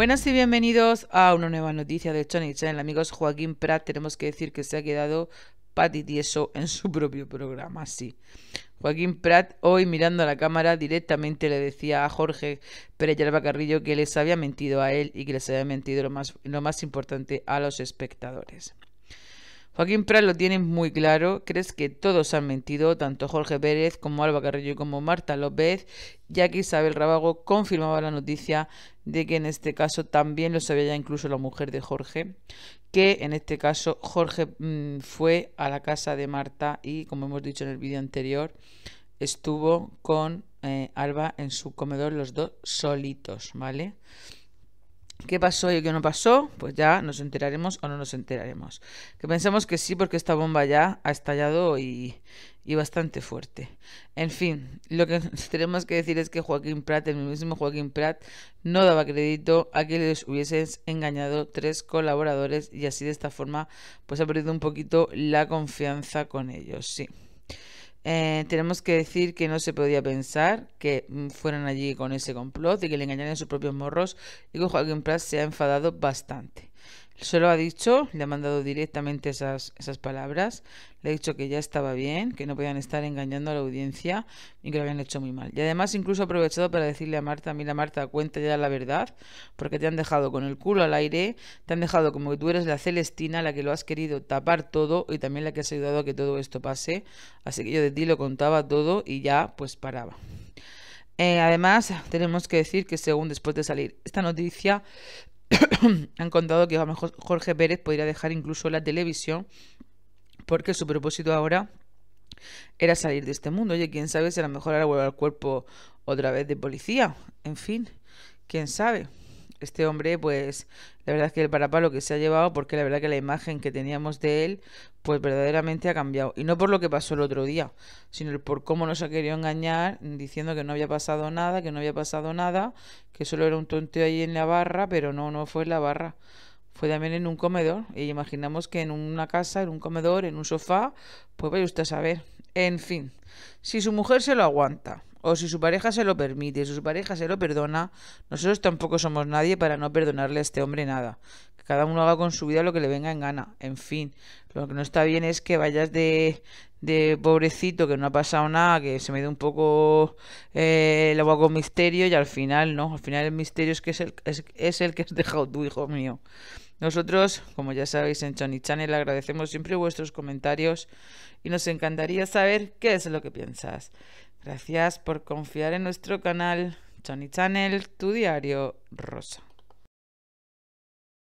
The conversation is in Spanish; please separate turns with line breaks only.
Buenas y bienvenidos a una nueva noticia de Johnny Channel. Amigos, Joaquín Prat, tenemos que decir que se ha quedado patitieso en su propio programa, sí. Joaquín Prat, hoy mirando a la cámara, directamente le decía a Jorge Pérez Carrillo que les había mentido a él y que les había mentido lo más importante a los espectadores. Joaquín Prat lo tiene muy claro, crees que todos han mentido, tanto Jorge Pérez como Alba Carrillo como Marta López, ya que Isabel Rabago confirmaba la noticia de que en este caso también lo sabía ya incluso la mujer de Jorge, que en este caso Jorge mm, fue a la casa de Marta y, como hemos dicho en el vídeo anterior, estuvo con eh, Alba en su comedor los dos solitos, ¿vale? ¿Qué pasó y qué no pasó? Pues ya nos enteraremos o no nos enteraremos. Que pensamos que sí, porque esta bomba ya ha estallado y, y bastante fuerte. En fin, lo que tenemos que decir es que Joaquín Prat, el mismo Joaquín Prat, no daba crédito a que les hubiesen engañado tres colaboradores y así de esta forma pues ha perdido un poquito la confianza con ellos, sí. Eh, tenemos que decir que no se podía pensar que mm, fueran allí con ese complot y que le engañaran a sus propios morros y que Joaquín Prats se ha enfadado bastante. Se lo ha dicho, le ha mandado directamente esas, esas palabras, le ha dicho que ya estaba bien, que no podían estar engañando a la audiencia y que lo habían hecho muy mal. Y además incluso ha aprovechado para decirle a Marta, mira Marta, cuenta ya la verdad, porque te han dejado con el culo al aire, te han dejado como que tú eres la Celestina, la que lo has querido tapar todo y también la que has ayudado a que todo esto pase. Así que yo de ti lo contaba todo y ya pues paraba. Eh, además, tenemos que decir que según después de salir esta noticia, han contado que a lo mejor Jorge Pérez podría dejar incluso la televisión porque su propósito ahora era salir de este mundo. y quién sabe si a lo mejor ahora vuelve al cuerpo otra vez de policía. En fin, quién sabe este hombre, pues la verdad es que el parapalo que se ha llevado, porque la verdad que la imagen que teníamos de él, pues verdaderamente ha cambiado. Y no por lo que pasó el otro día, sino por cómo nos ha querido engañar diciendo que no había pasado nada, que no había pasado nada, que solo era un tonteo ahí en la barra, pero no, no fue en la barra. Fue también en un comedor. Y imaginamos que en una casa, en un comedor, en un sofá, pues vaya usted a saber. En fin, si su mujer se lo aguanta o si su pareja se lo permite, si su pareja se lo perdona, nosotros tampoco somos nadie para no perdonarle a este hombre nada. Que cada uno haga con su vida lo que le venga en gana. En fin, lo que no está bien es que vayas de, de pobrecito, que no ha pasado nada, que se me dé un poco eh, el agua misterio y al final no, al final el misterio es que es el, el que has dejado tu hijo mío. Nosotros, como ya sabéis en Chony Channel, agradecemos siempre vuestros comentarios y nos encantaría saber qué es lo que piensas. Gracias por confiar en nuestro canal Johnny Channel, tu diario rosa.